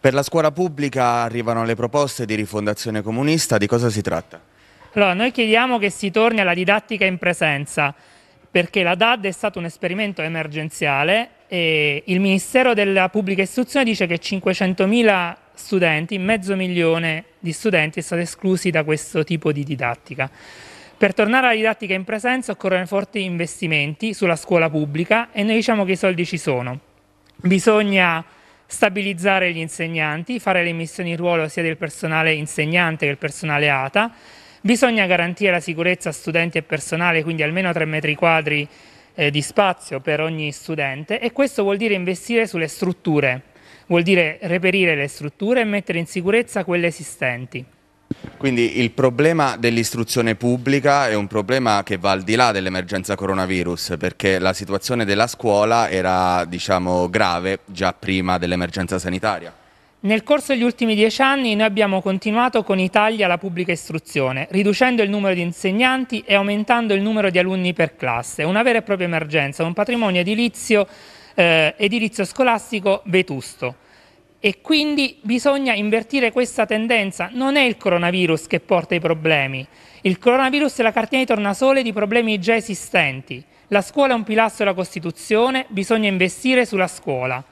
Per la scuola pubblica arrivano le proposte di rifondazione comunista, di cosa si tratta? Allora, noi chiediamo che si torni alla didattica in presenza, perché la DAD è stato un esperimento emergenziale e il Ministero della Pubblica Istruzione dice che 500.000 studenti, mezzo milione di studenti sono stati esclusi da questo tipo di didattica. Per tornare alla didattica in presenza occorrono forti investimenti sulla scuola pubblica e noi diciamo che i soldi ci sono. Bisogna stabilizzare gli insegnanti, fare le missioni in ruolo sia del personale insegnante che del personale ATA, bisogna garantire la sicurezza a studenti e personale, quindi almeno 3 metri quadri eh, di spazio per ogni studente e questo vuol dire investire sulle strutture, vuol dire reperire le strutture e mettere in sicurezza quelle esistenti. Quindi il problema dell'istruzione pubblica è un problema che va al di là dell'emergenza coronavirus, perché la situazione della scuola era diciamo, grave già prima dell'emergenza sanitaria. Nel corso degli ultimi dieci anni noi abbiamo continuato con i tagli alla pubblica istruzione, riducendo il numero di insegnanti e aumentando il numero di alunni per classe. Una vera e propria emergenza, un patrimonio edilizio, eh, edilizio scolastico vetusto e quindi bisogna invertire questa tendenza. Non è il coronavirus che porta i problemi. Il coronavirus è la cartina di tornasole di problemi già esistenti. La scuola è un pilastro della Costituzione, bisogna investire sulla scuola.